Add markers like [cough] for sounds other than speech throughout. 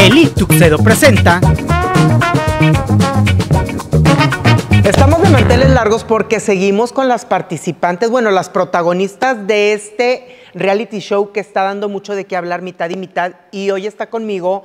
El Tuxedo presenta. Estamos de manteles largos porque seguimos con las participantes, bueno, las protagonistas de este reality show que está dando mucho de qué hablar mitad y mitad. Y hoy está conmigo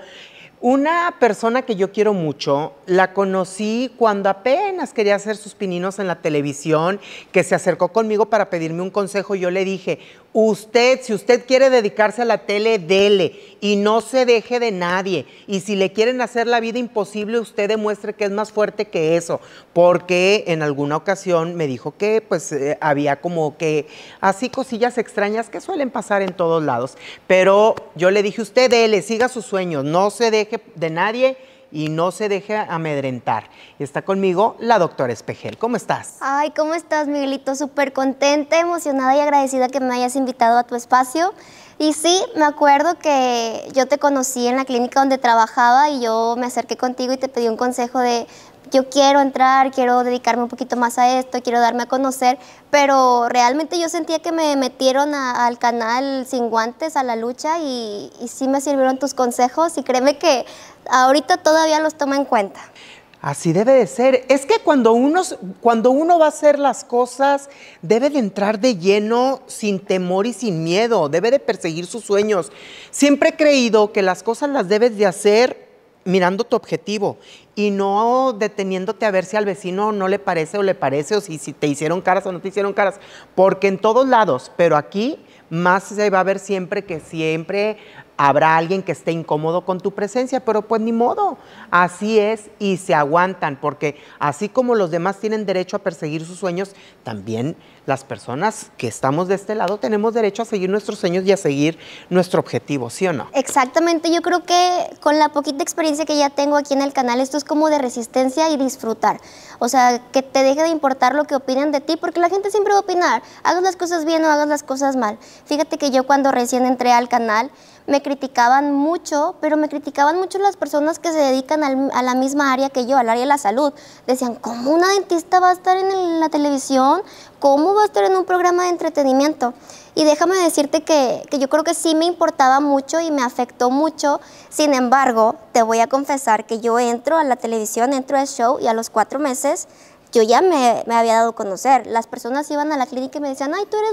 una persona que yo quiero mucho, la conocí cuando apenas quería hacer sus pininos en la televisión, que se acercó conmigo para pedirme un consejo. Yo le dije, Usted, si usted quiere dedicarse a la tele, dele y no se deje de nadie. Y si le quieren hacer la vida imposible, usted demuestre que es más fuerte que eso. Porque en alguna ocasión me dijo que pues eh, había como que así cosillas extrañas que suelen pasar en todos lados. Pero yo le dije, usted dele, siga sus sueños, no se deje de nadie y no se deje amedrentar. Está conmigo la doctora Espejel. ¿Cómo estás? Ay, ¿cómo estás, Miguelito? Súper contenta, emocionada y agradecida que me hayas invitado a tu espacio. Y sí, me acuerdo que yo te conocí en la clínica donde trabajaba y yo me acerqué contigo y te pedí un consejo de yo quiero entrar, quiero dedicarme un poquito más a esto, quiero darme a conocer, pero realmente yo sentía que me metieron al canal sin guantes, a la lucha, y, sí me sirvieron tus consejos y créeme que ahorita todavía los tomo en cuenta. Así debe de ser. Es que cuando uno, cuando uno va a hacer las cosas, debe de entrar de lleno sin temor y sin miedo, debe de perseguir sus sueños. Siempre he creído que las cosas las debes de hacer mirando tu objetivo y no deteniéndote a ver si al vecino no le parece o le parece o si, te hicieron caras o no te hicieron caras, porque en todos lados, pero aquí más se va a ver siempre que siempre Habrá alguien que esté incómodo con tu presencia, pero pues ni modo, así es y se aguantan, porque así como los demás tienen derecho a perseguir sus sueños, también las personas que estamos de este lado tenemos derecho a seguir nuestros sueños y a seguir nuestro objetivo, ¿sí o no? Exactamente, yo creo que con la poquita experiencia que ya tengo aquí en el canal, esto es como de resistencia y disfrutar. O sea, que te deje de importar lo que opinan de ti, porque la gente siempre va a opinar, hagas las cosas bien o hagas las cosas mal. Fíjate que yo cuando recién entré al canal, me criticaban mucho, pero me criticaban mucho las personas que se dedican a la misma área que yo, al área de la salud. Decían, ¿cómo una dentista va a estar en la televisión? ¿Cómo va a estar en un programa de entretenimiento? Y déjame decirte que, que yo creo que sí me importaba mucho y me afectó mucho. Sin embargo, te voy a confesar que yo entro a la televisión, entro al show y a los cuatro meses yo ya me, había dado a conocer. Las personas iban a la clínica y me decían, ay, tú eres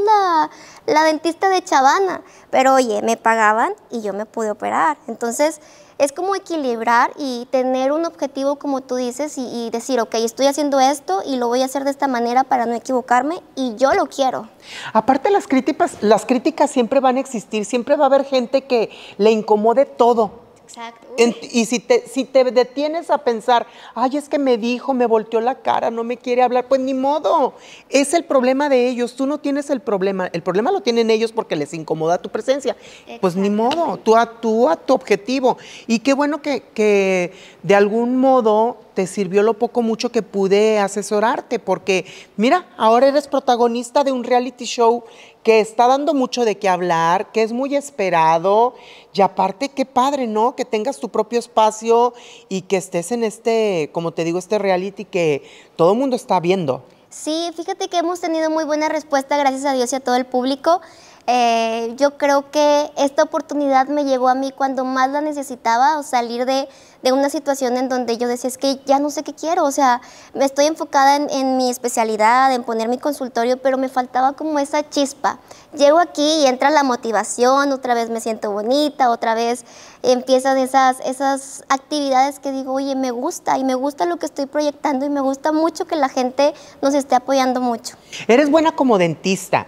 la, dentista de Chavana. Pero oye, me pagaban y yo me pude operar. Entonces, es como equilibrar y tener un objetivo, como tú dices, y, y, decir, ok, estoy haciendo esto y lo voy a hacer de esta manera para no equivocarme y yo lo quiero. Aparte, las críticas, las críticas siempre van a existir, siempre va a haber gente que le incomode todo. Exacto. y si te, si te detienes a pensar, ay, es que me dijo, me volteó la cara, no me quiere hablar, pues ni modo. Es el problema de ellos, tú no tienes el problema. El problema lo tienen ellos porque les incomoda tu presencia. Pues ni modo, tú actúa tu objetivo. Y qué bueno que, que de algún modo te sirvió lo poco mucho que pude asesorarte, porque mira, ahora eres protagonista de un reality show que está dando mucho de qué hablar, que es muy esperado y aparte qué padre, ¿no? Que tengas tu propio espacio y que estés en este, como te digo, este reality que todo el mundo está viendo. Sí, fíjate que hemos tenido muy buena respuesta, gracias a Dios y a todo el público. Eh, yo creo que esta oportunidad me llegó a mí cuando más la necesitaba, o salir de, de una situación en donde yo decía, es que ya no sé qué quiero, o sea, me estoy enfocada en, mi especialidad, en poner mi consultorio, pero me faltaba como esa chispa. Llego aquí y entra la motivación, otra vez me siento bonita, otra vez empiezan esas, esas actividades que digo, oye, me gusta y me gusta lo que estoy proyectando y me gusta mucho que la gente nos esté apoyando mucho. Eres buena como dentista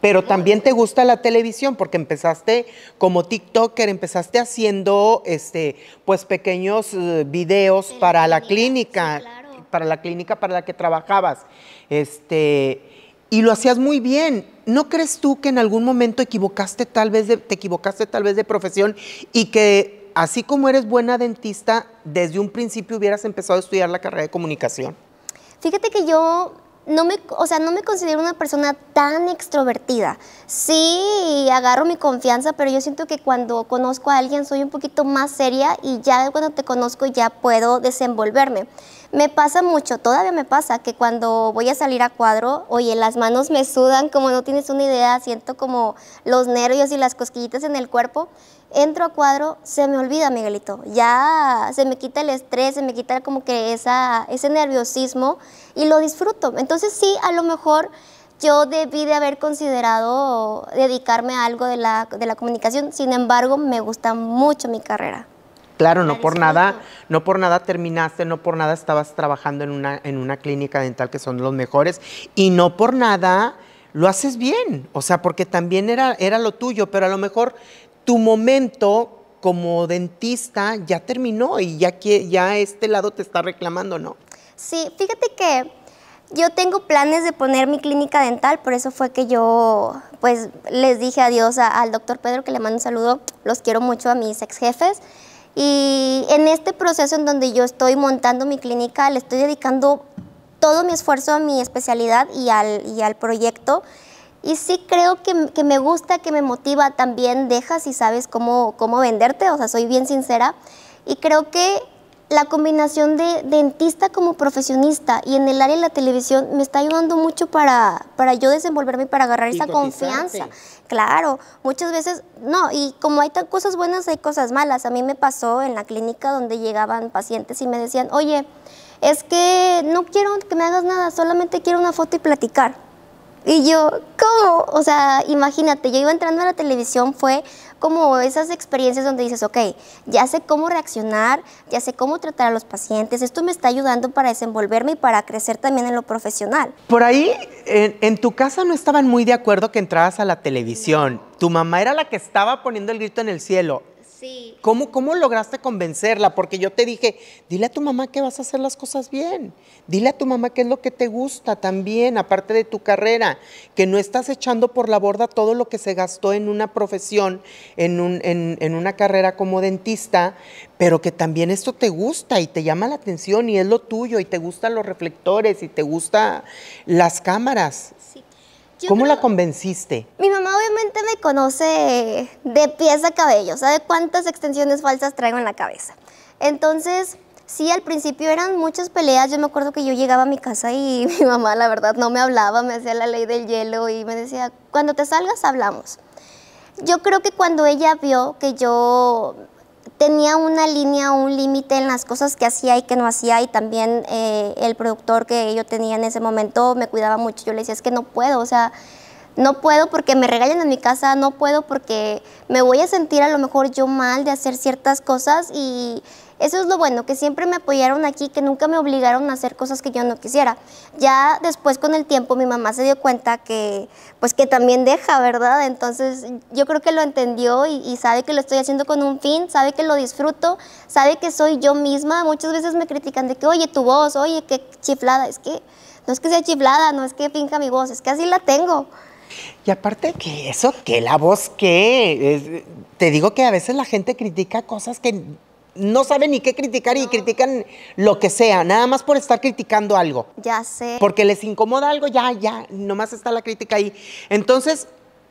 pero también te gusta la televisión porque empezaste como TikToker, empezaste haciendo este pues pequeños eh, videos para la clínica, para la clínica para la que trabajabas. Este, y lo hacías muy bien. ¿No crees tú que en algún momento equivocaste tal vez te equivocaste tal vez de profesión y que así como eres buena dentista, desde un principio hubieras empezado a estudiar la carrera de comunicación? Fíjate que yo no me, o sea, no me considero una persona tan extrovertida. Sí, agarro mi confianza, pero yo siento que cuando conozco a alguien soy un poquito más seria y ya cuando te conozco ya puedo desenvolverme. Me pasa mucho, todavía me pasa, que cuando voy a salir a cuadro, oye, las manos me sudan como no tienes una idea, siento como los nervios y las cosquillitas en el cuerpo entro a cuadro, se me olvida Miguelito, ya se me quita el estrés, se me quita como que esa, ese nerviosismo y lo disfruto. Entonces sí, a lo mejor yo debí de haber considerado dedicarme a algo de la, comunicación, sin embargo me gusta mucho mi carrera. Claro, no por nada, no por nada terminaste, no por nada estabas trabajando en una, en una clínica dental que son los mejores y no por nada lo haces bien, o sea, porque también era, era lo tuyo, pero a lo mejor tu momento como dentista ya terminó y ya, que, ya este lado te está reclamando, ¿no? Sí, fíjate que yo tengo planes de poner mi clínica dental, por eso fue que yo pues les dije adiós al doctor Pedro, que le mando un saludo, los quiero mucho a mis ex jefes. Y en este proceso en donde yo estoy montando mi clínica, le estoy dedicando todo mi esfuerzo a mi especialidad y al, y al proyecto. Y sí creo que, que, me gusta, que me motiva, también dejas y sabes cómo, cómo venderte, o sea, soy bien sincera. Y creo que la combinación de dentista como profesionista y en el área de la televisión me está ayudando mucho para, para yo desenvolverme y para agarrar esa confianza. Claro, muchas veces, no, y como hay cosas buenas, hay cosas malas. A mí me pasó en la clínica donde llegaban pacientes y me decían, oye, es que no quiero que me hagas nada, solamente quiero una foto y platicar y yo, ¿cómo? O sea, imagínate, yo iba entrando a la televisión, fue como esas experiencias donde dices, ok, ya sé cómo reaccionar, ya sé cómo tratar a los pacientes, esto me está ayudando para desenvolverme y para crecer también en lo profesional. Por ahí, en, tu casa no estaban muy de acuerdo que entrabas a la televisión. Tu mamá era la que estaba poniendo el grito en el cielo. ¿Cómo, ¿Cómo lograste convencerla? Porque yo te dije, dile a tu mamá que vas a hacer las cosas bien, dile a tu mamá qué es lo que te gusta también, aparte de tu carrera, que no estás echando por la borda todo lo que se gastó en una profesión, en, un, en, en una carrera como dentista, pero que también esto te gusta y te llama la atención y es lo tuyo y te gustan los reflectores y te gustan las cámaras ¿Cómo la convenciste? Mi mamá obviamente me conoce de pies a cabello, sabe cuántas extensiones falsas traigo en la cabeza. Entonces, sí, al principio eran muchas peleas. Yo me acuerdo que yo llegaba a mi casa y [laughs] mi mamá, la verdad, no me hablaba, me hacía la ley del hielo y me decía, cuando te salgas, hablamos. Yo creo que cuando ella vio que yo tenía una línea, un límite en las cosas que hacía y que no hacía y también eh, el productor que yo tenía en ese momento me cuidaba mucho. Yo le decía, es que no puedo, o sea, no puedo porque me regalen en mi casa, no puedo porque me voy a sentir a lo mejor yo mal de hacer ciertas cosas y eso es lo bueno, que siempre me apoyaron aquí, que nunca me obligaron a hacer cosas que yo no quisiera. Ya después con el tiempo mi mamá se dio cuenta que pues que también deja, ¿verdad? Entonces yo creo que lo entendió y, sabe que lo estoy haciendo con un fin, sabe que lo disfruto, sabe que soy yo misma. Muchas veces me critican de que, oye, tu voz, oye, qué chiflada. Es que no es que sea chiflada, no es que finja mi voz, es que así la tengo. Y aparte que eso, que la voz que, te digo que a veces la gente critica cosas que no saben ni qué criticar y critican lo que sea, nada más por estar criticando algo. Ya sé. Porque les incomoda algo, ya, ya, nomás está la crítica ahí. Entonces,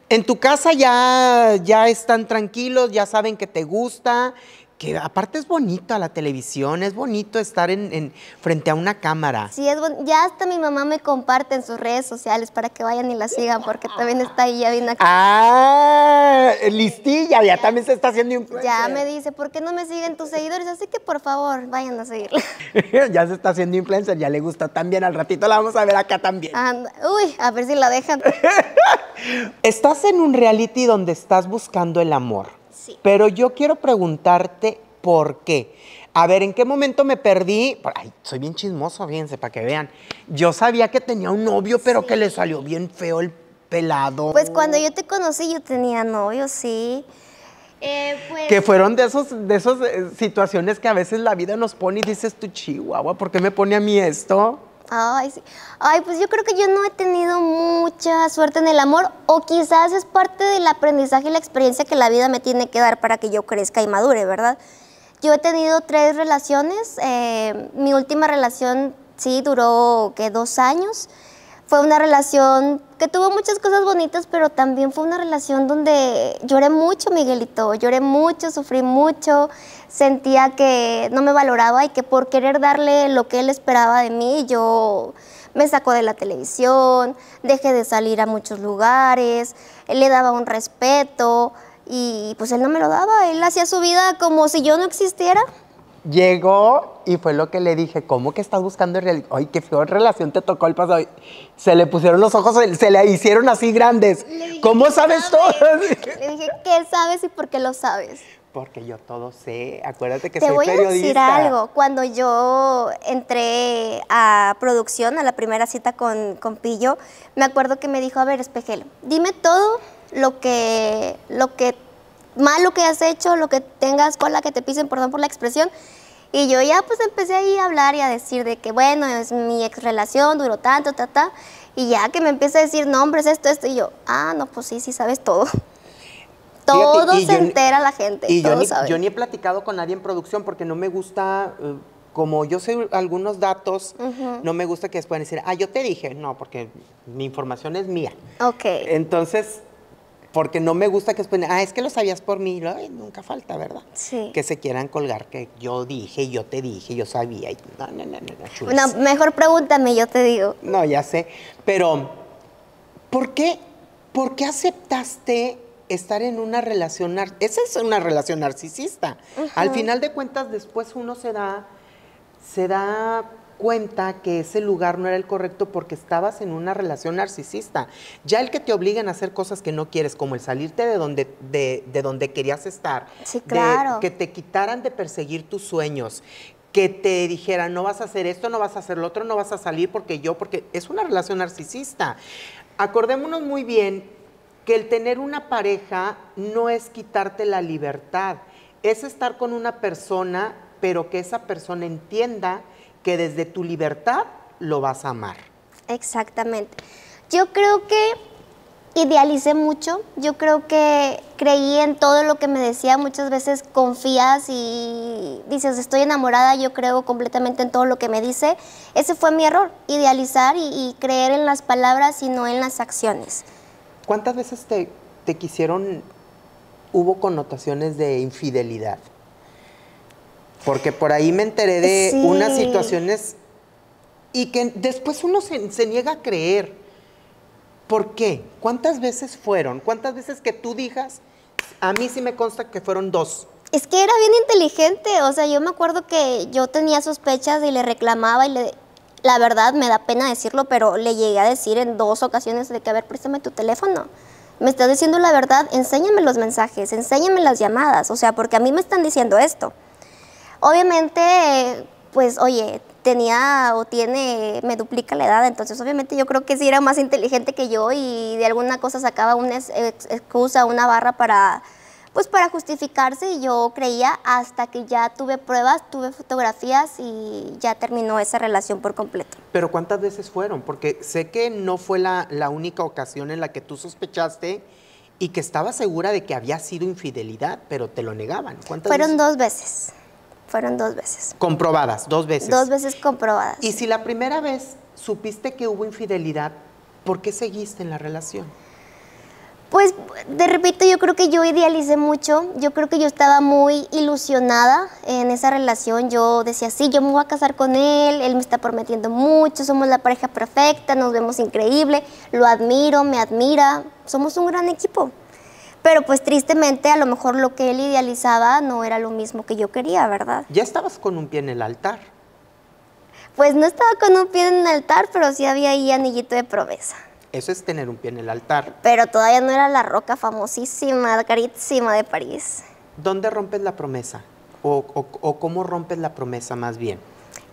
en tu casa ya, ya están tranquilos, ya saben que te gusta, que aparte es bonito a la televisión, es bonito estar en, frente a una cámara. Sí, es ya hasta mi mamá me comparte en sus redes sociales para que vayan y la sigan, porque también está ahí ya bien acá. ¡Ah! Listilla, ya, también se está haciendo influencer. Ya me dice, ¿por qué no me siguen tus seguidores? Así que por favor, vayan a seguirla. [laughs] ya se está haciendo influencer, ya le gusta también. Al ratito la vamos a ver acá también. Uy, a ver si la dejan. [laughs] estás en un reality donde estás buscando el amor. Pero yo quiero preguntarte por qué. A ver, ¿en qué momento me perdí? Ay, soy bien chismoso, fíjense, para que vean. Yo sabía que tenía un novio, pero que le salió bien feo el pelado. Pues cuando yo te conocí, yo tenía novio, sí. Eh, pues que fueron de esas de esas eh, situaciones que a veces la vida nos pone y dices, tu chihuahua, ¿por qué me pone a mí esto? Ay, sí. Ay, pues yo creo que yo no he tenido mucha suerte en el amor o quizás es parte del aprendizaje y la experiencia que la vida me tiene que dar para que yo crezca y madure, ¿verdad? Yo he tenido tres relaciones. Eh, mi última relación, sí, duró que dos años fue una relación que tuvo muchas cosas bonitas, pero también fue una relación donde lloré mucho, Miguelito, lloré mucho, sufrí mucho, sentía que no me valoraba y que por querer darle lo que él esperaba de mí, yo me sacó de la televisión, dejé de salir a muchos lugares, él le daba un respeto y pues él no me lo daba, él hacía su vida como si yo no existiera. Llegó y fue lo que le dije, ¿cómo que estás buscando realidad? Ay, qué feo relación te tocó el pasado. Se le pusieron los ojos, se le hicieron así grandes. ¿Cómo sabes, todo? [laughs] Le dije, ¿qué sabes y por qué lo sabes? Porque yo todo sé. Acuérdate que soy periodista Te voy a decir algo. Cuando yo entré a producción, a la primera cita con, con Pillo, me acuerdo que me dijo, a ver, Espejel, dime todo lo que, lo que mal lo que has hecho, lo que tengas con la que te pisen, perdón por la expresión. Y yo ya pues empecé ahí a hablar y a decir de que bueno, es mi ex relación, duró tanto, ta, ta. Y ya que me empieza a decir nombres, es esto, esto. Y yo, ah, no, pues sí, sí sabes todo. todo se entera la gente. Y yo ni, yo ni, he platicado con nadie en producción porque no me gusta, eh, como yo sé algunos datos, no me gusta que después decir, ah, yo te dije. No, porque mi información es mía. Ok. Entonces, porque no me gusta que después, ah, es que lo sabías por mí, nunca falta, ¿verdad? Sí. Que se quieran colgar, que yo dije, yo te dije, yo sabía. no, no, no, no, mejor pregúntame, yo te digo. No, ya sé, pero ¿por qué, por aceptaste estar en una relación, esa es una relación narcisista? Al final de cuentas, después uno se da, se da cuenta que ese lugar no era el correcto porque estabas en una relación narcisista. Ya el que te obligan a hacer cosas que no quieres, como el salirte de donde, de, donde querías estar, que te quitaran de perseguir tus sueños, que te dijeran no vas a hacer esto, no vas a hacer lo otro, no vas a salir porque yo, porque es una relación narcisista. Acordémonos muy bien que el tener una pareja no es quitarte la libertad, es estar con una persona, pero que esa persona entienda que desde tu libertad lo vas a amar. Exactamente. Yo creo que idealicé mucho, yo creo que creí en todo lo que me decía, muchas veces confías y dices, estoy enamorada, yo creo completamente en todo lo que me dice. Ese fue mi error, idealizar y, creer en las palabras y no en las acciones. ¿Cuántas veces te quisieron, hubo connotaciones de infidelidad? Porque por ahí me enteré de unas situaciones y que después uno se, niega a creer. ¿Por qué? ¿Cuántas veces fueron? ¿Cuántas veces que tú digas? A mí sí me consta que fueron dos. Es que era bien inteligente, o sea, yo me acuerdo que yo tenía sospechas y le reclamaba y le, la verdad me da pena decirlo, pero le llegué a decir en dos ocasiones de que, a ver, préstame tu teléfono. Me estás diciendo la verdad, enséñame los mensajes, enséñame las llamadas, o sea, porque a mí me están diciendo esto. Obviamente, pues oye, tenía o tiene, me duplica la edad, entonces obviamente yo creo que sí era más inteligente que yo y de alguna cosa sacaba una excusa, una barra para, pues para justificarse y yo creía hasta que ya tuve pruebas, tuve fotografías y ya terminó esa relación por completo. Pero ¿cuántas veces fueron? Porque sé que no fue la, la única ocasión en la que tú sospechaste y que estaba segura de que había sido infidelidad, pero te lo negaban. ¿Cuántas fueron dos veces. Fueron dos veces. Comprobadas, dos veces. Dos veces comprobadas. Y si la primera vez supiste que hubo infidelidad, ¿por qué seguiste en la relación? Pues, te repito, yo creo que yo idealicé mucho. Yo creo que yo estaba muy ilusionada en esa relación. Yo decía, sí, yo me voy a casar con él, él me está prometiendo mucho, somos la pareja perfecta, nos vemos increíble, lo admiro, me admira, somos un gran equipo pero pues tristemente a lo mejor lo que él idealizaba no era lo mismo que yo quería, ¿verdad? Ya estabas con un pie en el altar. Pues no estaba con un pie en el altar, pero sí había ahí anillito de promesa. Eso es tener un pie en el altar. Pero todavía no era la roca famosísima, carísima de París. ¿Dónde rompes la promesa? ¿O, o cómo rompes la promesa más bien?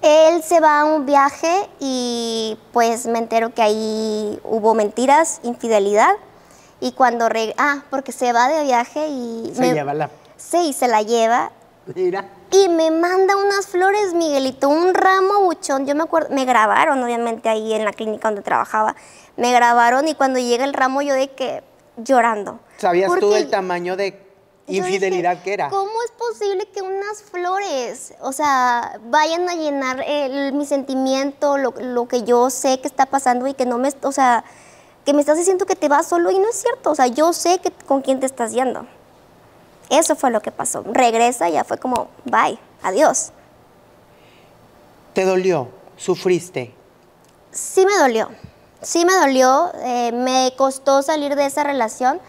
Él se va a un viaje y pues me entero que ahí hubo mentiras, infidelidad y cuando ah, porque se va de viaje y se me lleva la Sí, se la lleva. Mira. Y me manda unas flores, Miguelito, un ramo buchón. Yo me acuerdo, me grabaron obviamente ahí en la clínica donde trabajaba. Me grabaron y cuando llega el ramo yo de que llorando. ¿Sabías tú el tamaño de infidelidad que era. ¿Cómo es posible que unas flores, o sea, vayan a llenar mi sentimiento, lo, que yo sé que está pasando y que no me, o sea, que me estás diciendo que te vas solo y no es cierto. O sea, yo sé con quién te estás yendo. Eso fue lo que pasó. Regresa y ya fue como, bye, adiós. ¿Te dolió? ¿Sufriste? Sí me dolió. Sí me dolió. Eh, me costó salir de esa relación.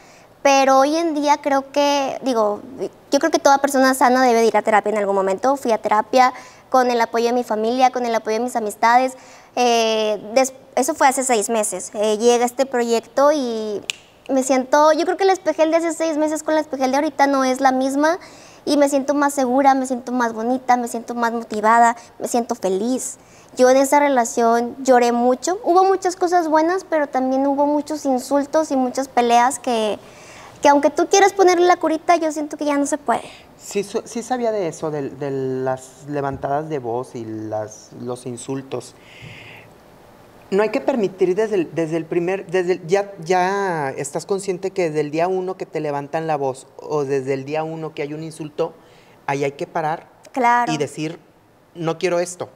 Pero hoy en día creo que, digo, yo creo que toda persona sana debe ir a terapia en algún momento. Fui a terapia con el apoyo de mi familia, con el apoyo de mis amistades. Eh, después eso fue hace seis meses. Eh, llega este proyecto y me siento, yo creo que la espejel de hace seis meses con la espejel de ahorita no es la misma y me siento más segura, me siento más bonita, me siento más motivada, me siento feliz. Yo en esa relación lloré mucho, hubo muchas cosas buenas, pero también hubo muchos insultos y muchas peleas que, aunque tú quieras ponerle la curita, yo siento que ya no se puede. Sí, sí sabía de eso, de, las levantadas de voz y las, los insultos. No hay que permitir desde el, desde el primer, desde ya, ya estás consciente que desde el día uno que te levantan la voz o desde el día uno que hay un insulto, ahí hay que parar y decir, no quiero esto,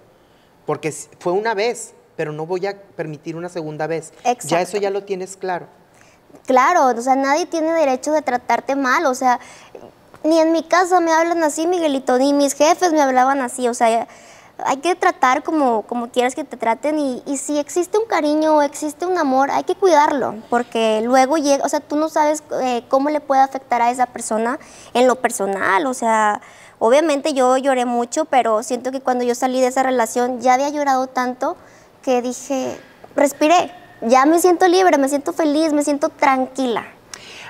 porque fue una vez, pero no voy a permitir una segunda vez. Ya eso ya lo tienes claro. Claro, o sea, nadie tiene derecho de tratarte mal, o sea, ni en mi casa me hablan así, Miguelito, ni mis jefes me hablaban así, o sea, hay que tratar como, quieras que te traten y, si existe un cariño o existe un amor, hay que cuidarlo, porque luego llega, o sea, tú no sabes eh, cómo le puede afectar a esa persona en lo personal, o sea, obviamente yo lloré mucho, pero siento que cuando yo salí de esa relación ya había llorado tanto que dije, respiré, ya me siento libre, me siento feliz, me siento tranquila.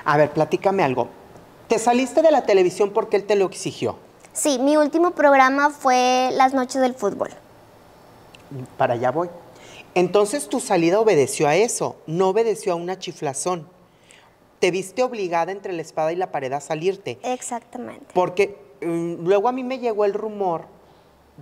A ver, platícame algo. Te saliste de la televisión porque él te lo exigió. Sí, mi último programa fue Las noches del fútbol. Para allá voy. Entonces tu salida obedeció a eso, no obedeció a una chiflazón. Te viste obligada entre la espada y la pared a salirte. Exactamente. Porque mm, luego a mí me llegó el rumor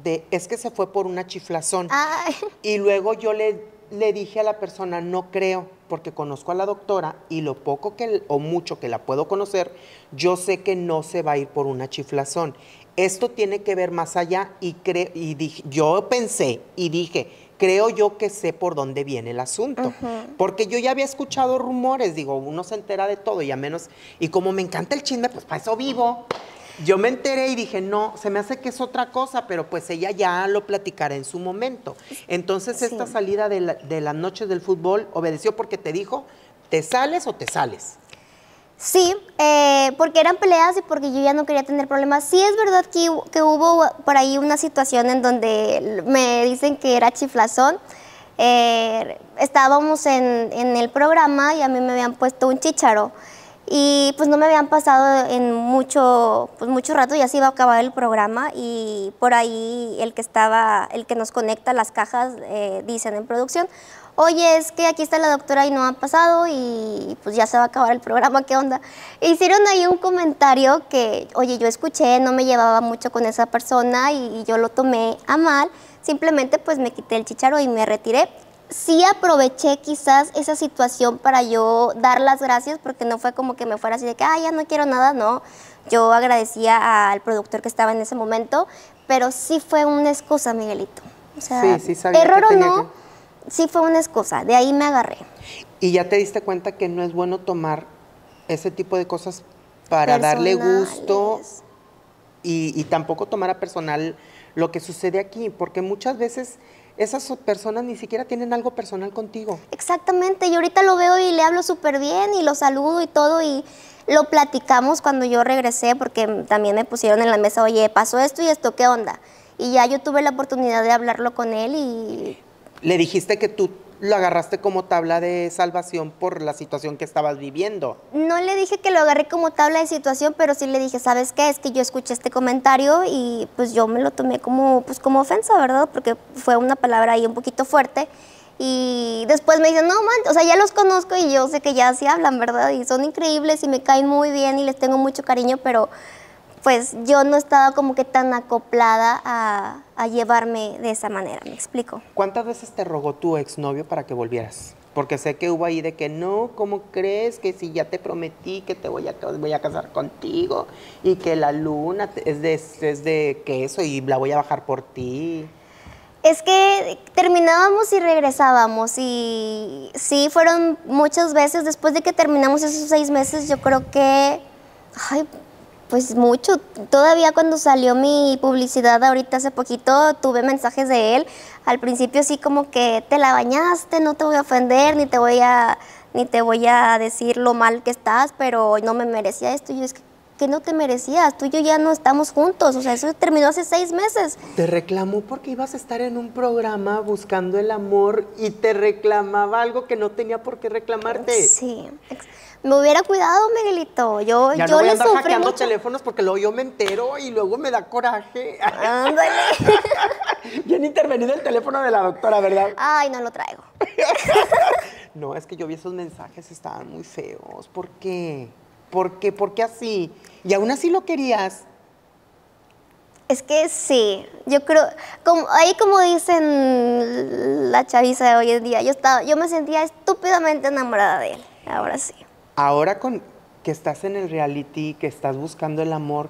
de es que se fue por una chiflazón. [laughs] Y luego yo le, le dije a la persona, no creo, porque conozco a la doctora y lo poco que, o mucho que la puedo conocer, yo sé que no se va a ir por una chiflazón esto tiene que ver más allá y, y yo pensé y dije, creo yo que sé por dónde viene el asunto, porque yo ya había escuchado rumores, digo, uno se entera de todo y a menos, y como me encanta el chisme, pues para eso vivo. Yo me enteré y dije, no, se me hace que es otra cosa, pero pues ella ya lo platicará en su momento. Entonces esta salida de, de las noches del fútbol obedeció porque te dijo, te sales o te sales. Sí, eh, porque eran peleas y porque yo ya no quería tener problemas. Sí es verdad que, que hubo por ahí una situación en donde me dicen que era chiflazón. Eh, estábamos en, el programa y a mí me habían puesto un chicharo y pues no me habían pasado en pues, mucho, rato, ya se iba a acabar el programa y por ahí el que estaba, el que nos conecta las cajas, eh, dicen en producción, oye, es que aquí está la doctora y no ha pasado y pues ya se va a acabar el programa, ¿qué onda? E hicieron ahí un comentario que, oye, yo escuché, no me llevaba mucho con esa persona y, yo lo tomé a mal, simplemente pues me quité el chicharo y me retiré. Sí aproveché quizás esa situación para yo dar las gracias porque no fue como que me fuera así de que, ah, ya no quiero nada, no. Yo agradecía al productor que estaba en ese momento, pero sí fue una excusa, Miguelito. O sea, sí, sí error o no, sí fue una excusa, de ahí me agarré. ¿Y ya te diste cuenta que no es bueno tomar ese tipo de cosas para darle gusto y, tampoco tomar a personal lo que sucede aquí? Porque muchas veces esas personas ni siquiera tienen algo personal contigo. Exactamente, Yo ahorita lo veo y le hablo súper bien y lo saludo y todo y lo platicamos cuando yo regresé porque también me pusieron en la mesa, oye, pasó esto y esto, ¿qué onda? Y ya yo tuve la oportunidad de hablarlo con él y le dijiste que tú lo agarraste como tabla de salvación por la situación que estabas viviendo. No le dije que lo agarré como tabla de situación, pero sí le dije, ¿sabes qué? Es que yo escuché este comentario y pues yo me lo tomé como, pues, como ofensa, ¿verdad? Porque fue una palabra ahí un poquito fuerte. Y después me dice, no, man, o sea, ya los conozco y yo sé que ya sí hablan, ¿verdad? Y son increíbles y me caen muy bien y les tengo mucho cariño, pero pues yo no estaba como que tan acoplada a, a llevarme de esa manera, ¿me explico? ¿Cuántas veces te rogó tu exnovio para que volvieras? Porque sé que hubo ahí de que no, ¿cómo crees que si ya te prometí que te voy a, voy a casar contigo y que la luna es de, es de queso y la voy a bajar por ti? Es que terminábamos y regresábamos y sí, fueron muchas veces. Después de que terminamos esos seis meses, yo creo que, pues mucho. Todavía cuando salió mi publicidad ahorita hace poquito tuve mensajes de él. Al principio sí como que te la bañaste, no te voy a ofender, ni te voy a, ni te voy a decir lo mal que estás, pero no me merecía esto. Yo es que que no te merecías, tú y yo ya no estamos juntos, o sea, eso terminó hace seis meses. Te reclamó porque ibas a estar en un programa buscando el amor y te reclamaba algo que no tenía por qué reclamarte. Sí, me hubiera cuidado, Miguelito. Yo, ya yo no voy a andar hackeando teléfonos porque luego yo me entero y luego me da coraje. Ándale. [laughs] Bien intervenido el teléfono de la doctora, ¿verdad? Ay, no lo traigo. [laughs] no, es que yo vi esos mensajes, estaban muy feos. ¿Por qué? ¿Por qué? ¿Por qué así? y aún así lo querías. Es que sí, yo creo, como, ahí como dicen la chaviza de hoy en día, yo, estaba, yo me sentía estúpidamente enamorada de él, ahora sí. Ahora con que estás en el reality, que estás buscando el amor,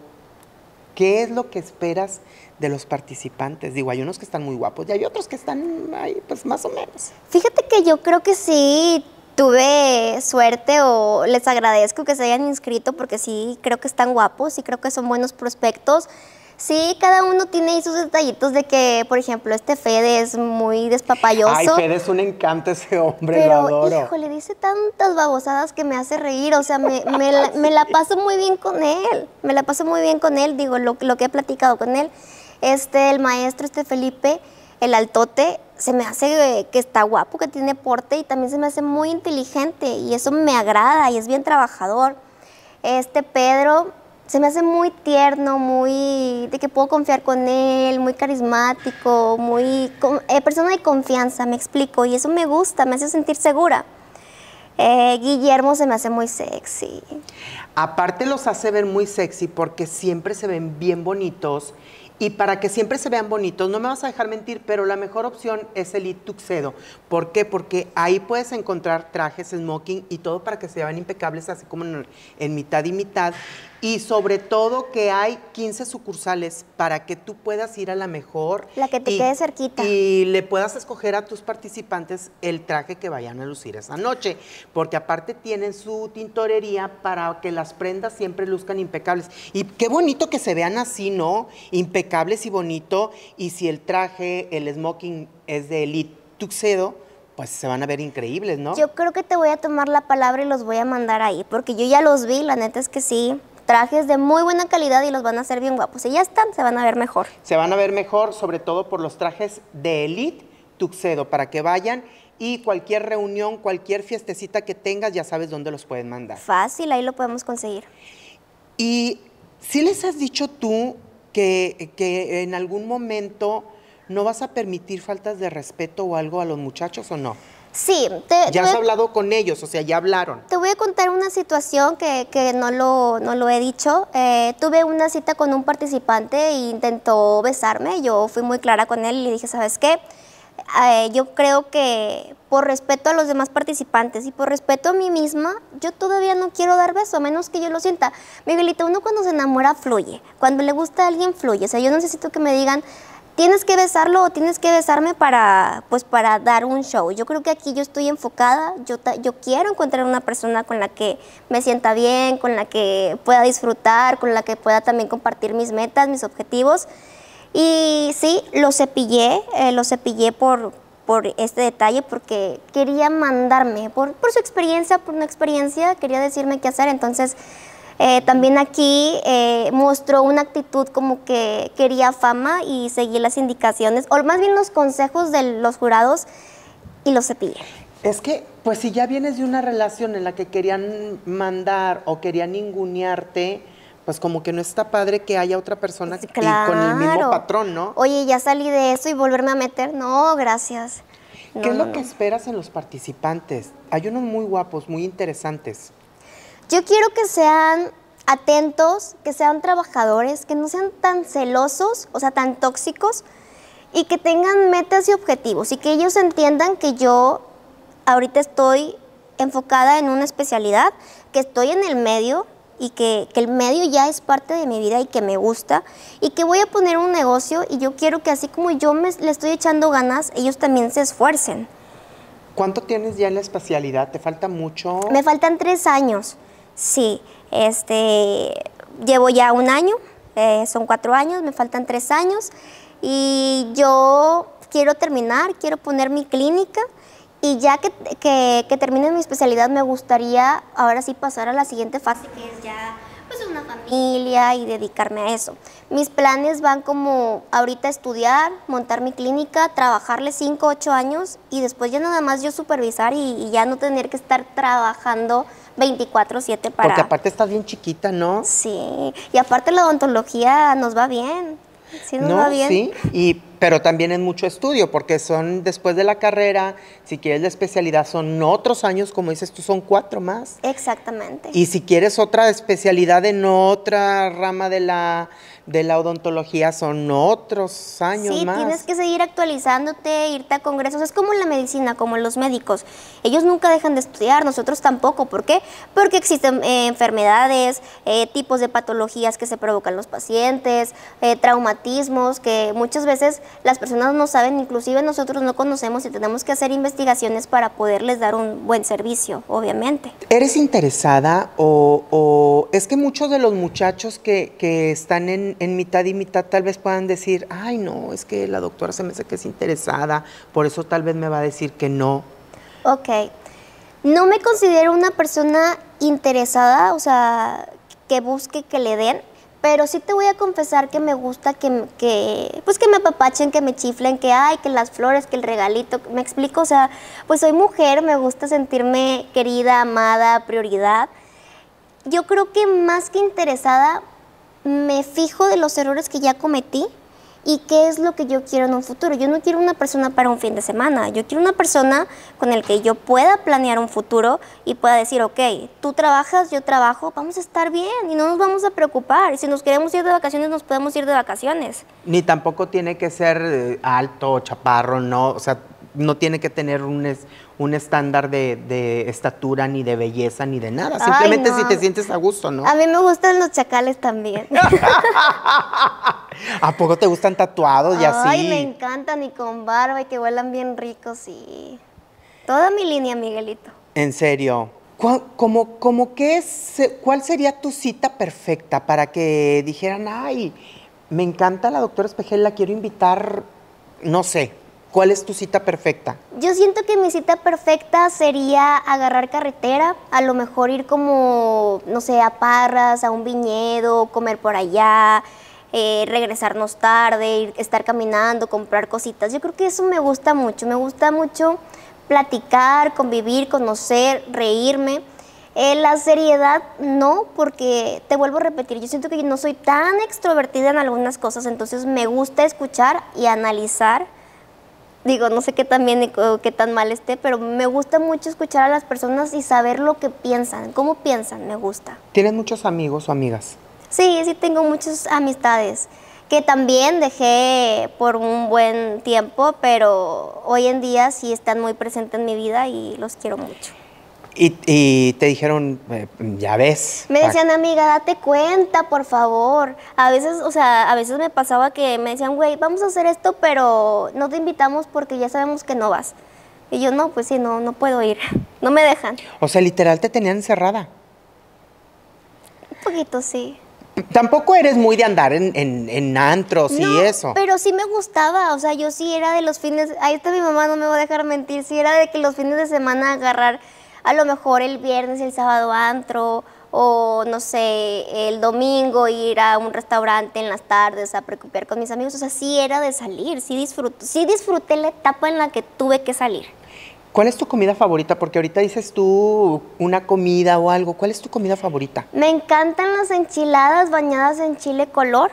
¿qué es lo que esperas de los participantes? Digo, hay unos que están muy guapos y hay otros que están ahí, pues más o menos. Fíjate que yo creo que sí, tuve suerte o les agradezco que se hayan inscrito porque sí creo que están guapos, y creo que son buenos prospectos. Sí, cada uno tiene ahí sus detallitos de que, por ejemplo, este Fede es muy despapalloso. Ay, Fede es un encanto ese hombre, lo adoro. le dice tantas babosadas que me hace reír, o sea, me, la, me, [laughs] paso muy bien con él, me la paso muy bien con él, digo, lo, lo que he platicado con él. Este, el maestro, este Felipe, el altote, se me hace que está guapo, que tiene porte y también se me hace muy inteligente y eso me agrada y es bien trabajador. Este Pedro se me hace muy tierno, muy de que puedo confiar con él, muy carismático, muy eh, persona de confianza, me explico, y eso me gusta, me hace sentir segura. Eh, Guillermo se me hace muy sexy. Aparte los hace ver muy sexy porque siempre se ven bien bonitos y para que siempre se vean bonitos, no me vas a dejar mentir, pero la mejor opción es el Ituxedo. ¿Por qué? Porque ahí puedes encontrar trajes, smoking y todo para que se vean impecables, así como en, en mitad y mitad. Y sobre todo que hay 15 sucursales para que tú puedas ir a la mejor. La que te quede cerquita. Y le puedas escoger a tus participantes el traje que vayan a lucir esa noche. Porque aparte tienen su tintorería para que las prendas siempre luzcan impecables. Y qué bonito que se vean así, ¿no? Impecables y bonito. Y si el traje, el smoking es de Elite Tuxedo, pues se van a ver increíbles, ¿no? Yo creo que te voy a tomar la palabra y los voy a mandar ahí, porque yo ya los vi, la neta es que sí trajes de muy buena calidad y los van a hacer bien guapos. y ya están, se van a ver mejor. Se van a ver mejor, sobre todo por los trajes de Elite Tuxedo, para que vayan y cualquier reunión, cualquier fiestecita que tengas, ya sabes dónde los pueden mandar. Fácil, ahí lo podemos conseguir. Y si les has dicho tú que, que en algún momento no vas a permitir faltas de respeto o algo a los muchachos o no? Sí. Te, ya has hablado con ellos, o sea, ya hablaron. Te voy a contar una situación que, no, lo, lo he dicho. Eh, tuve una cita con un participante e intentó besarme. Yo fui muy clara con él y le dije, ¿sabes qué? Eh, yo creo que por respeto a los demás participantes y por respeto a mí misma, yo todavía no quiero dar beso, a menos que yo lo sienta. Miguelito, uno cuando se enamora fluye, cuando le gusta a alguien fluye. O sea, yo necesito que me digan, tienes que besarlo o tienes que besarme para, pues, para dar un show. Yo creo que aquí yo estoy enfocada, yo, yo quiero encontrar una persona con la que me sienta bien, con la que pueda disfrutar, con la que pueda también compartir mis metas, mis objetivos. Y sí, lo cepillé, eh, lo cepillé por, por este detalle porque quería mandarme por, por, su experiencia, por una experiencia, quería decirme qué hacer. Entonces eh, también aquí eh, mostró una actitud como que quería fama y seguí las indicaciones, o más bien los consejos de los jurados y los cepillé. Es que, pues si ya vienes de una relación en la que querían mandar o querían ningunearte, pues como que no está padre que haya otra persona pues, con el mismo patrón, ¿no? Oye, ya salí de eso y volverme a meter. No, gracias. ¿Qué es lo que esperas en los participantes? Hay unos muy guapos, muy interesantes. Yo quiero que sean atentos, que sean trabajadores, que no sean tan celosos, o sea, tan tóxicos, y que tengan metas y objetivos, y que ellos entiendan que yo ahorita estoy enfocada en una especialidad, que estoy en el medio y que, el medio ya es parte de mi vida y que me gusta y que voy a poner un negocio y yo quiero que así como yo me, le estoy echando ganas, ellos también se esfuercen. ¿Cuánto tienes ya en la especialidad? ¿Te falta mucho? Me faltan tres años. Sí, este, llevo ya un año, eh, son cuatro años, me faltan tres años y yo quiero terminar, quiero poner mi clínica y ya que, que, termine mi especialidad me gustaría ahora sí pasar a la siguiente fase que es ya pues una familia y dedicarme a eso. Mis planes van como ahorita estudiar, montar mi clínica, trabajarle cinco, ocho años y después ya nada más yo supervisar y ya no tener que estar trabajando 24-7 para... Porque aparte estás bien chiquita, ¿no? Sí, y aparte la odontología nos va bien. Sí, nos va bien. Sí, y, pero también es mucho estudio, porque son después de la carrera, si quieres la especialidad, son otros años, como dices tú, son cuatro más. Exactamente. Y si quieres otra especialidad en otra rama de la de la odontología son otros años más. Sí, tienes que seguir actualizándote, irte a congresos. Es como en la medicina, como en los médicos. Ellos nunca dejan de estudiar, nosotros tampoco. ¿Por qué? Porque existen eh, enfermedades, eh, tipos de patologías que se provocan los pacientes, eh, traumatismos, que muchas veces las personas no saben, inclusive nosotros no conocemos y tenemos que hacer investigaciones para poderles dar un buen servicio, obviamente. ¿Eres interesada o, es que muchos de los muchachos que están en, en mitad y mitad tal vez puedan decir, ay no, es que la doctora se me hace que es interesada, por eso tal vez me va a decir que no. Ok. No me considero una persona interesada, o sea, que busque que le den, pero sí te voy a confesar que me gusta que, que, pues que me apapachen, que me chiflen, que ay, que las flores, que el regalito, me explico, o sea, pues soy mujer, me gusta sentirme querida, amada, prioridad. Yo creo que más que interesada, me fijo de los errores que ya cometí y qué es lo que yo quiero en un futuro. Yo no quiero una persona para un fin de semana, yo quiero una persona con el que yo pueda planear un futuro y pueda decir, ok, tú trabajas, yo trabajo, vamos a estar bien y no nos vamos a preocupar. Si nos queremos ir de vacaciones, nos podemos ir de vacaciones. Ni tampoco tiene que ser eh, alto, chaparro, no, o sea, no tiene que tener un, un estándar de, estatura, ni de belleza, ni de nada. Simplemente si te sientes a gusto, ¿no? A mí me gustan los chacales también. [laughs] ¿A poco te gustan tatuados y así? Ay, me encantan y con barba y que huelan bien ricos y... Toda mi línea, Miguelito. En serio. ¿Cómo, cómo qué es, ¿Cuál sería tu cita perfecta para que dijeran, ay, me encanta la doctora Espejel, la quiero invitar, no sé, ¿Cuál es tu cita perfecta? Yo siento que mi cita perfecta sería agarrar carretera, a lo mejor ir como, no sé, a Parras, a un viñedo, comer por allá, eh, regresarnos tarde, ir, estar caminando, comprar cositas. Yo creo que eso me gusta mucho, me gusta mucho platicar, convivir, conocer, reírme. Eh, la seriedad no, porque te vuelvo a repetir, yo siento que yo no soy tan extrovertida en algunas cosas, entonces me gusta escuchar y analizar digo, no sé qué tan bien o qué tan mal esté, pero me gusta mucho escuchar a las personas y saber lo que piensan, cómo piensan, me gusta. ¿Tienes muchos amigos o amigas? Sí, sí tengo muchas amistades que también dejé por un buen tiempo, pero hoy en día sí están muy presentes en mi vida y los quiero mucho. Y, te dijeron, eh, ya ves. Me decían, amiga, date cuenta, por favor. A veces, o sea, a veces me pasaba que me decían, güey, vamos a hacer esto, pero no te invitamos porque ya sabemos que no vas. Y yo, no, pues sí, no, no puedo ir. [laughs] No me dejan. O sea, literal te tenían encerrada. Un poquito, sí. Tampoco eres muy de andar en, en, antros y eso. Pero sí me gustaba, o sea, yo sí era de los fines, ahí está mi mamá, no me voy a dejar mentir, sí era de que los fines de semana agarrar a lo mejor el viernes, el sábado antro o no sé, el domingo ir a un restaurante en las tardes a preocupar con mis amigos. O sea, sí era de salir, sí disfruté la etapa en la que tuve que salir. ¿Cuál es tu comida favorita? Porque ahorita dices tú una comida o algo. ¿Cuál es tu comida favorita? Me encantan las enchiladas bañadas en chile color.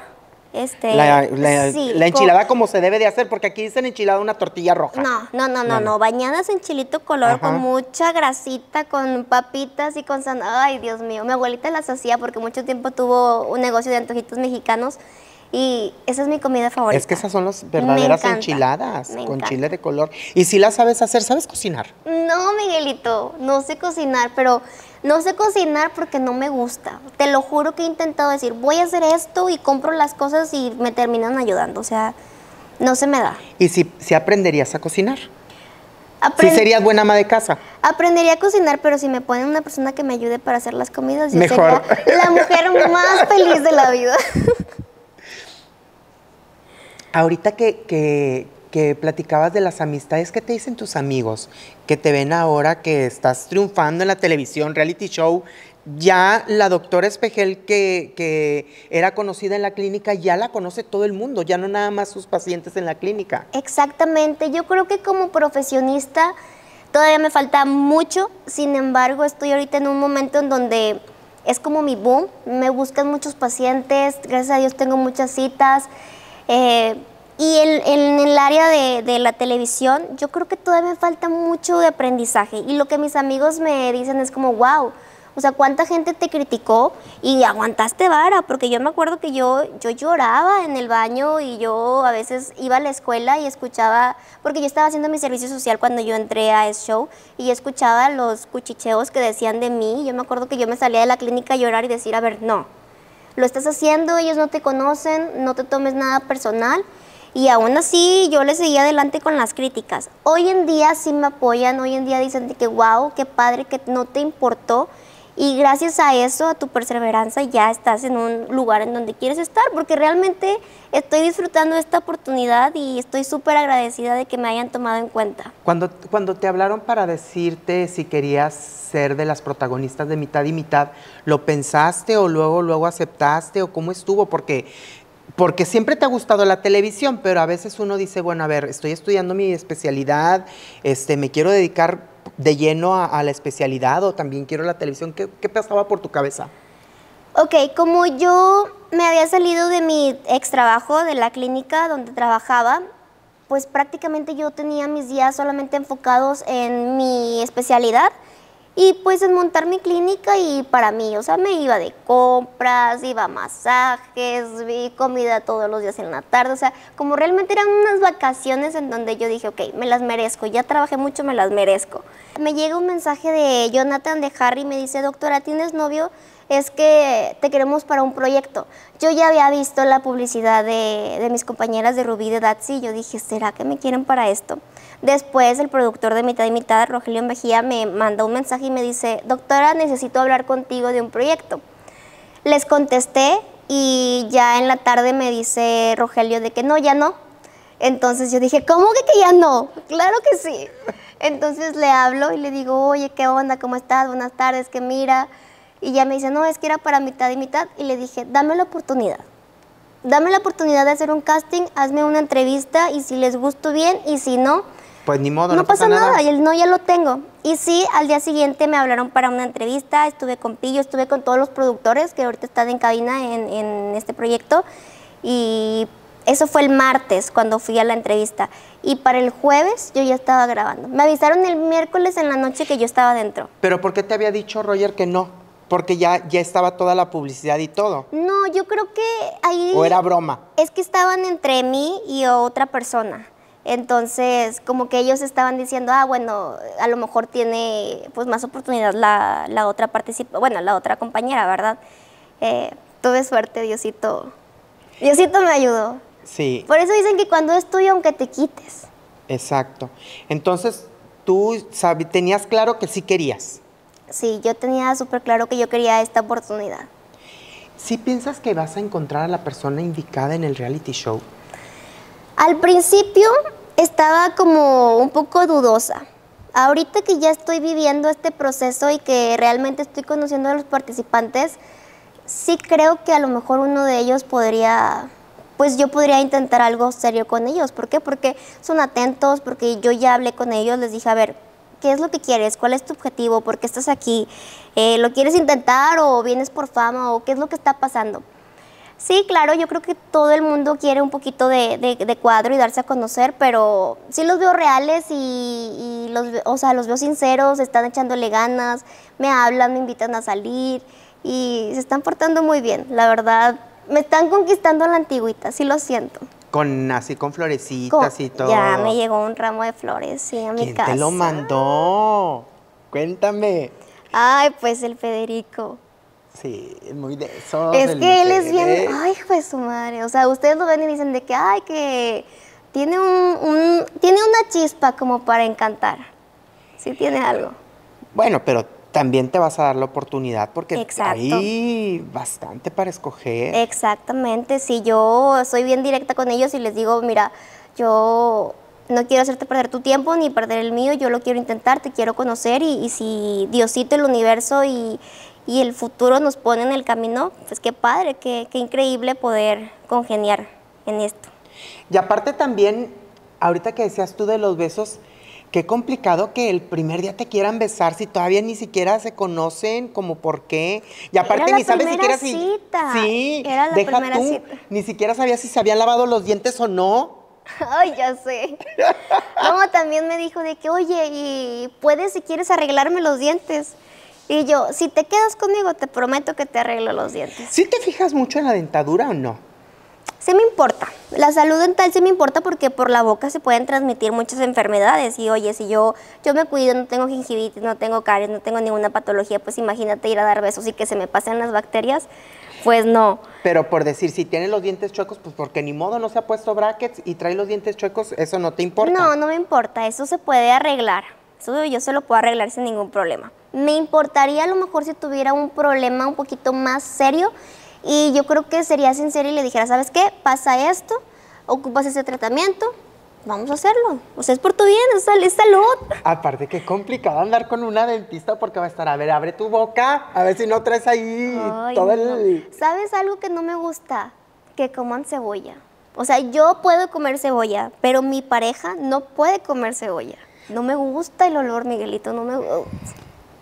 Este, la, enchilada como se debe de hacer, porque aquí dicen enchilada una tortilla roja. No, no, no, no, no, bañadas en chilito color con mucha grasita, con papitas y con Ay, Dios mío, mi abuelita las hacía porque mucho tiempo tuvo un negocio de antojitos mexicanos y esa es mi comida favorita. Es que esas son las verdaderas enchiladas, con chile de color. Y si las sabes hacer, ¿sabes cocinar? No, Miguelito, no sé cocinar, pero no sé cocinar porque no me gusta. Te lo juro que he intentado decir, voy a hacer esto y compro las cosas y me terminan ayudando. O sea, no se me da. ¿Y si, si aprenderías a cocinar? Si serías buena ama de casa? Aprendería a cocinar, pero si me ponen una persona que me ayude para hacer las comidas, yo sería la mujer [laughs] más feliz de la vida. [laughs] Ahorita que, platicabas de las amistades, ¿qué te dicen tus amigos que te ven ahora que estás triunfando en la televisión, reality show? Ya la doctora Espejel, que, que, era conocida en la clínica, ya la conoce todo el mundo, ya no nada más sus pacientes en la clínica. Exactamente, yo creo que como profesionista todavía me falta mucho, sin embargo estoy ahorita en un momento en donde es como mi boom, me buscan muchos pacientes, gracias a Dios tengo muchas citas, eh, y en, el área de, la televisión, yo creo que todavía me falta mucho de aprendizaje. Y lo que mis amigos me dicen es como, wow, o sea, ¿cuánta gente te criticó y aguantaste vara? Porque yo me acuerdo que yo, yo lloraba en el baño y yo a veces iba a la escuela y escuchaba, porque yo estaba haciendo mi servicio social cuando yo entré a ese show y escuchaba los cuchicheos que decían de mí. Yo me acuerdo que yo me salía de la clínica a llorar y decir, a ver, no, lo estás haciendo, ellos no te conocen, no te tomes nada personal. Y aún así yo le seguí adelante con las críticas. Hoy en día sí me apoyan, hoy en día dicen que wow, qué padre que no te importó y gracias a eso, a tu perseverancia, ya estás en un lugar en donde quieres estar, porque realmente estoy disfrutando esta oportunidad y estoy súper agradecida de que me hayan tomado en cuenta. Cuando, cuando te hablaron para decirte si querías ser de las protagonistas de mitad y mitad, ¿lo pensaste o luego, luego aceptaste o cómo estuvo? Porque porque siempre te ha gustado la televisión, pero a veces uno dice, bueno, a ver, estoy estudiando mi especialidad, este, me quiero dedicar de lleno a, la especialidad o también quiero la televisión? ¿Qué, ¿Qué, pasaba por tu cabeza? Ok, como yo me había salido de mi ex trabajo, de la clínica donde trabajaba, pues prácticamente yo tenía mis días solamente enfocados en mi especialidad y pues desmontar montar mi clínica y para mí, o sea, me iba de compras, iba a masajes, vi comida todos los días en la tarde, o sea, como realmente eran unas vacaciones en donde yo dije, ok, me las merezco, ya trabajé mucho, me las merezco. Me llega un mensaje de Jonathan de Harry, me dice, doctora, ¿tienes novio? es que te queremos para un proyecto. Yo ya había visto la publicidad de, mis compañeras de Rubí de Datsy y yo dije, ¿será que me quieren para esto? Después el productor de Mitad y Mitad, Rogelio Mejía, me mandó un mensaje y me dice, doctora, necesito hablar contigo de un proyecto. Les contesté y ya en la tarde me dice Rogelio de que no, ya no. Entonces yo dije, ¿cómo que, que ya no? Claro que sí. Entonces le hablo y le digo, oye, ¿qué onda? ¿Cómo estás? Buenas tardes, que mira, y ya me dice, no, es que era para mitad y mitad. Y le dije, dame la oportunidad. Dame la oportunidad de hacer un casting, hazme una entrevista y si les gusto bien y si no... Pues ni modo, no, pasa, nada. Y el no ya lo tengo. Y sí, al día siguiente me hablaron para una entrevista, estuve con Pillo, estuve con todos los productores que ahorita están en cabina en, en este proyecto. Y eso fue el martes cuando fui a la entrevista. Y para el jueves yo ya estaba grabando. Me avisaron el miércoles en la noche que yo estaba dentro. ¿Pero por qué te había dicho Roger que no? Porque ya, ya estaba toda la publicidad y todo. No, yo creo que ahí... ¿O era broma? Es que estaban entre mí y otra persona. Entonces, como que ellos estaban diciendo, ah, bueno, a lo mejor tiene pues más oportunidad la, otra participa, bueno, la otra compañera, ¿verdad? Eh, tuve suerte, Diosito. Diosito me ayudó. Sí. Por eso dicen que cuando es tuyo, aunque te quites. Exacto. Entonces, tú tenías claro que sí querías. Sí, yo tenía súper claro que yo quería esta oportunidad. ¿Sí piensas que vas a encontrar a la persona indicada en el reality show? Al principio estaba como un poco dudosa. Ahorita que ya estoy viviendo este proceso y que realmente estoy conociendo a los participantes, sí creo que a lo mejor uno de ellos podría, pues yo podría intentar algo serio con ellos. ¿Por qué? Porque son atentos, porque yo ya hablé con ellos, les dije, a ver, qué es lo que quieres, cuál es tu objetivo, por qué estás aquí, eh, lo quieres intentar o vienes por fama o qué es lo que está pasando. Sí, claro, yo creo que todo el mundo quiere un poquito de, cuadro y darse a conocer, pero sí los veo reales y, los, los veo sinceros, están echándole ganas, me hablan, me invitan a salir y se están portando muy bien, la verdad. Me están conquistando la antigüita, sí lo siento. Con así con florecitas y todo. Ya me llegó un ramo de flores, sí, a mi ¿Quién te lo mandó? Cuéntame. Ay, pues el Federico. Sí, muy de eso. Es que él es bien, ay, pues su madre. O sea, ustedes lo ven y dicen de que, ay, que tiene un, un tiene una chispa como para encantar. Sí tiene algo. Bueno, pero también te vas a dar la oportunidad porque hay bastante para escoger. Exactamente, si yo soy bien directa con ellos y les digo, mira, yo no quiero hacerte perder tu tiempo ni perder el mío, yo lo quiero intentar, te quiero conocer y, si Diosito, el universo y, el futuro nos ponen en el camino, pues qué padre, qué, qué increíble poder congeniar en esto. Y aparte también, ahorita que decías tú de los besos, Qué complicado que el primer día te quieran besar si todavía ni siquiera se conocen, como por qué. Y aparte ni sabes siquiera si. Cita. Sí, Era la deja tú, ni siquiera sabías si se habían lavado los dientes o no. [laughs] Ay, ya sé. Como también me dijo de que, oye, y puedes si quieres arreglarme los dientes. Y yo, si te quedas conmigo, te prometo que te arreglo los dientes. ¿Sí te fijas mucho en la dentadura o no? Se me importa. La salud dental se me importa porque por la boca se pueden transmitir muchas enfermedades. Y oye, si yo, yo me cuido, no tengo gingivitis, no tengo caries, no tengo ninguna patología, pues imagínate ir a dar besos y que se me pasen las bacterias. Pues no. Pero por decir, si tiene los dientes chuecos, pues porque ni modo no se ha puesto brackets y trae los dientes chuecos, eso no te importa. No, no me importa, eso se puede arreglar. Eso yo se lo puedo arreglar sin ningún problema. Me importaría a lo mejor si tuviera un problema un poquito más serio y yo creo que sería sincero y le dijera, ¿sabes qué? Pasa esto, ocupas ese tratamiento, vamos a hacerlo. O sea, es por tu bien, es, salud. Aparte que es complicado andar con una dentista porque va a estar, a ver, abre tu boca, a ver si no traes ahí todo el... ¿Sabes algo que no me gusta? Que coman cebolla. O sea, yo puedo comer cebolla, pero mi pareja no puede comer cebolla. No me gusta el olor, Miguelito, no me gusta.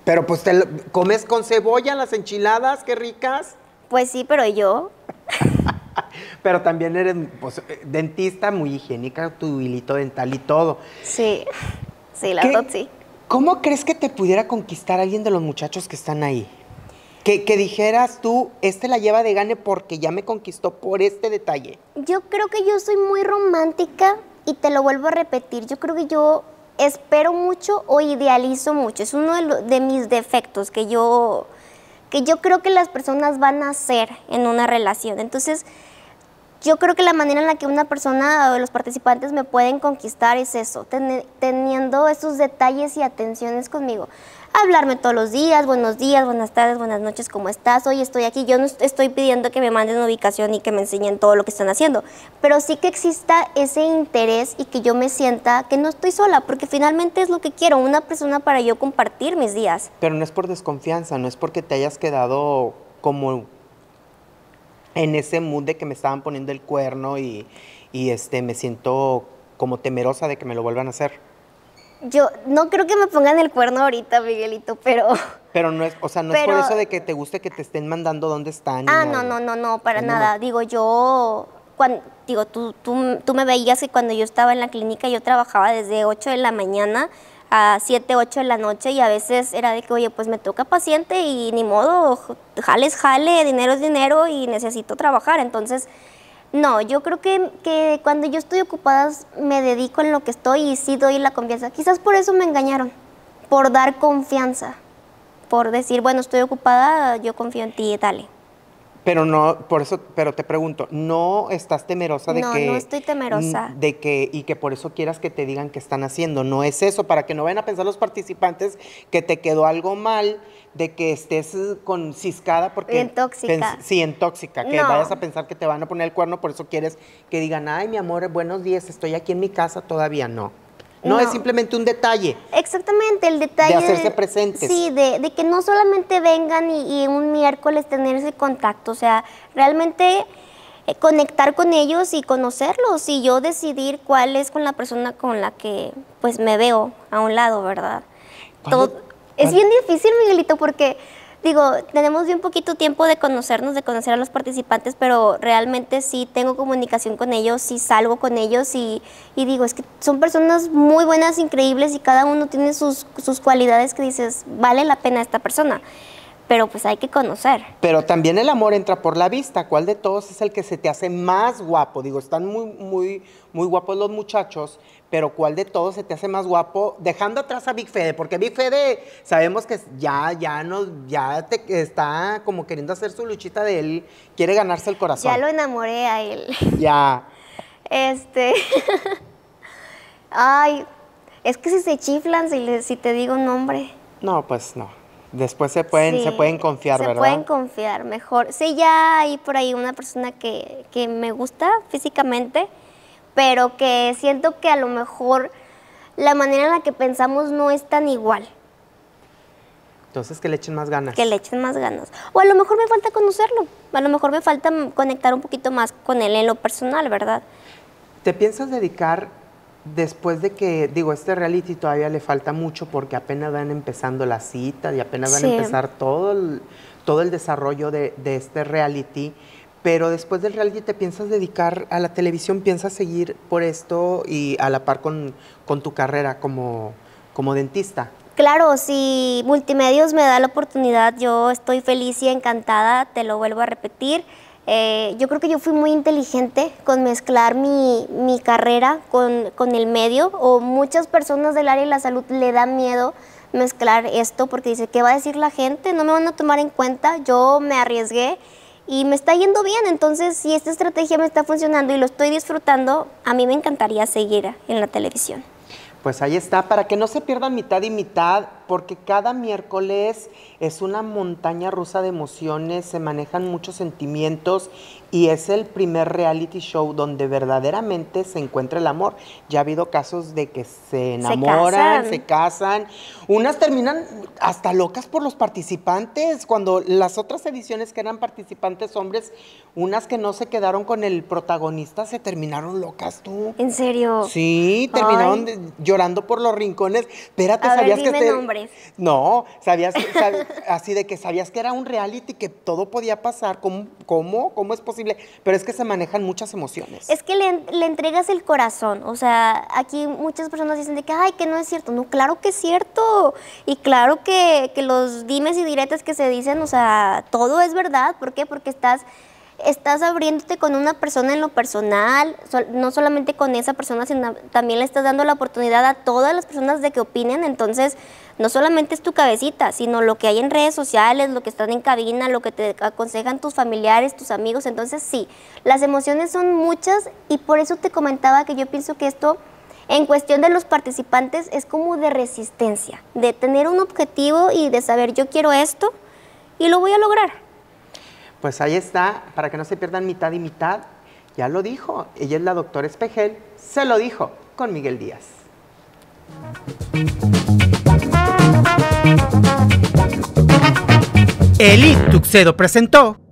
Pero pues te comes con cebolla las enchiladas, qué ricas. Pues sí, pero yo. [laughs] pero también eres pues, eh, dentista, muy higiénica, tu hilito dental y todo. Sí, sí, la verdad ¿Cómo crees que te pudiera conquistar alguien de los muchachos que están ahí? Que, dijeras tú, este la lleva de gane porque ya me conquistó por este detalle. Yo creo que yo soy muy romántica y te lo vuelvo a repetir. Yo creo que yo espero mucho o idealizo mucho. Es uno de mis defectos que yo que yo creo que las personas van a ser en una relación. Entonces, yo creo que la manera en la que una persona o los participantes me pueden conquistar es eso, teniendo esos detalles y atenciones conmigo hablarme todos los días, buenos días, buenas tardes, buenas noches, ¿cómo estás? Hoy estoy aquí. Yo no estoy pidiendo que me manden ubicación y que me enseñen todo lo que están haciendo, pero sí que exista ese interés y que yo me sienta que no estoy sola, porque finalmente es lo que quiero, una persona para yo compartir mis días. Pero no es por desconfianza, no es porque te hayas quedado como en ese mood de que me estaban poniendo el cuerno y, y este, me siento como temerosa de que me lo vuelvan a hacer. Yo no creo que me pongan el cuerno ahorita, Miguelito, pero... [laughs] Pero no es, o sea, no es por eso de que te guste que te estén mandando dónde están. Ah, no, no, no, no, para nada. Digo, yo, cuando, digo, tú, tú, me veías que cuando yo estaba en la clínica yo trabajaba desde 8 de la mañana a 7, 8 de la noche y a veces era de que, oye, pues me toca paciente y ni modo, jales, jale, dinero es dinero y necesito trabajar. Entonces no, yo creo que, cuando yo estoy ocupada me dedico en lo que estoy y sí doy la confianza. Quizás por eso me engañaron, por dar confianza, por decir, bueno, estoy ocupada, yo confío en ti, y dale. Pero no, por eso, pero te pregunto, ¿no estás temerosa de que... No, no estoy temerosa. Mm, de que, y que por eso quieras que te digan que están haciendo. No es eso, para que no vayan a pensar los participantes que te quedó algo mal, de que estés eh, con ciscada porque... En tóxica. Sí, en tóxica, que vayas a pensar que te van a poner el cuerno, por eso quieres que digan, ay, mi amor, buenos días, estoy aquí en mi casa todavía. No. No, es simplemente un detalle. Exactamente, el detalle. De hacerse presentes. Sí, de, de que no solamente vengan y, un miércoles tener ese contacto, o sea, realmente eh, conectar con ellos y conocerlos y yo decidir cuál es con la persona con la que pues me veo a un lado, ¿verdad? Todo, es bien difícil, Miguelito, porque digo, tenemos bien poquito tiempo de conocernos, de conocer a los participantes, pero realmente sí tengo comunicación con ellos, sí salgo con ellos y, digo, es que son personas muy buenas, increíbles y cada uno tiene sus, sus cualidades que dices, vale la pena esta persona pero pues hay que conocer. Pero también el amor entra por la vista. ¿Cuál de todos es el que se te hace más guapo? Digo, están muy, muy, muy guapos los muchachos, pero ¿cuál de todos se te hace más guapo? Dejando atrás a Big Fede, porque Big Fede sabemos que ya, ya no ya te, está como queriendo hacer su luchita de él, quiere ganarse el corazón. Ya lo enamoré a él. Ya. Este. [laughs] Ay, es que si se chiflan, si, le, si te digo un nombre. No, pues no. Después se pueden, se pueden confiar, ¿verdad? Se pueden confiar mejor. Sí, ya hay por ahí una persona que, que me gusta físicamente, pero que siento que a lo mejor la manera en la que pensamos no es tan igual. Entonces que le echen más ganas. Que le echen más ganas. O a lo mejor me falta conocerlo. A lo mejor me falta conectar un poquito más con él en lo personal, ¿verdad? ¿Te piensas dedicar después de que, digo, este reality todavía le falta mucho porque apenas van empezando las citas y apenas van a empezar todo el, todo el desarrollo de, este reality. Pero después del reality te piensas dedicar a la televisión, piensas seguir por esto y a la par con, tu carrera como, como dentista. Claro, si Multimedios me da la oportunidad, yo estoy feliz y encantada, te lo vuelvo a repetir. Eh, yo creo que yo fui muy inteligente con mezclar mi, carrera con, con, el medio, o muchas personas del área de la salud le da miedo mezclar esto porque dice, ¿qué va a decir la gente? No me van a tomar en cuenta, yo me arriesgué y me está yendo bien, entonces si esta estrategia me está funcionando y lo estoy disfrutando, a mí me encantaría seguir en la televisión. Pues ahí está, para que no se pierdan mitad y mitad, porque cada miércoles es una montaña rusa de emociones, se manejan muchos sentimientos y es el primer reality show donde verdaderamente se encuentra el amor. Ya ha habido casos de que se enamoran, se casan, unas terminan hasta locas por los participantes, cuando las otras ediciones que eran participantes hombres, unas que no se quedaron con el protagonista, se terminaron locas tú. ¿En serio? Sí, terminaron llorando por los rincones. Espérate, sabías que... Este no, sabías, [laughs] así de que sabías que era un reality, que todo podía pasar, ¿Cómo, ¿cómo? ¿Cómo, es posible? Pero es que se manejan muchas emociones. Es que le, le entregas el corazón, o sea, aquí muchas personas dicen de que, ay, que no es cierto. No, claro que es cierto. Y claro que, los dimes y diretes que se dicen, o sea, todo es verdad. ¿Por qué? Porque estás estás abriéndote con una persona en lo personal, no solamente con esa persona, sino también le estás dando la oportunidad a todas las personas de que opinen, entonces no solamente es tu cabecita, sino lo que hay en redes sociales, lo que están en cabina, lo que te aconsejan tus familiares, tus amigos, entonces sí, las emociones son muchas y por eso te comentaba que yo pienso que esto en cuestión de los participantes es como de resistencia, de tener un objetivo y de saber yo quiero esto y lo voy a lograr. Pues ahí está, para que no se pierdan mitad y mitad, ya lo dijo, ella es la doctora Espejel, se lo dijo con Miguel Díaz. Eli Tuxedo presentó